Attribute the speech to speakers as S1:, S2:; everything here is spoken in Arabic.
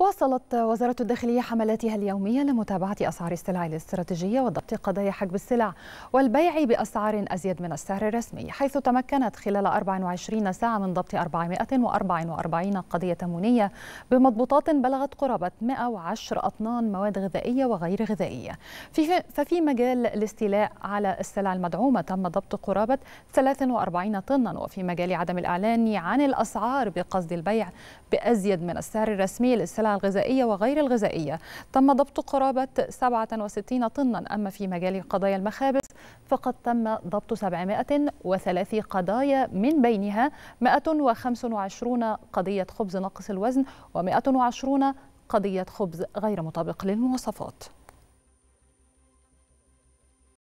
S1: واصلت وزارة الداخلية حملاتها اليومية لمتابعة أسعار السلع الاستراتيجية وضبط قضايا حجب السلع والبيع بأسعار أزيد من السعر الرسمي حيث تمكنت خلال 24 ساعة من ضبط 444 قضية مونية بمضبوطات بلغت قرابة 110 أطنان مواد غذائية وغير غذائية ففي مجال الاستيلاء على السلع المدعومة تم ضبط قرابة 43 طنا وفي مجال عدم الإعلان عن الأسعار بقصد البيع بأزيد من السعر الرسمي للسلع الغذائية وغير الغذائية تم ضبط قرابة 67 طنا أما في مجال قضايا المخابز فقد تم ضبط 703 قضايا من بينها 125 قضية خبز ناقص الوزن و120 قضية خبز غير مطابق للمواصفات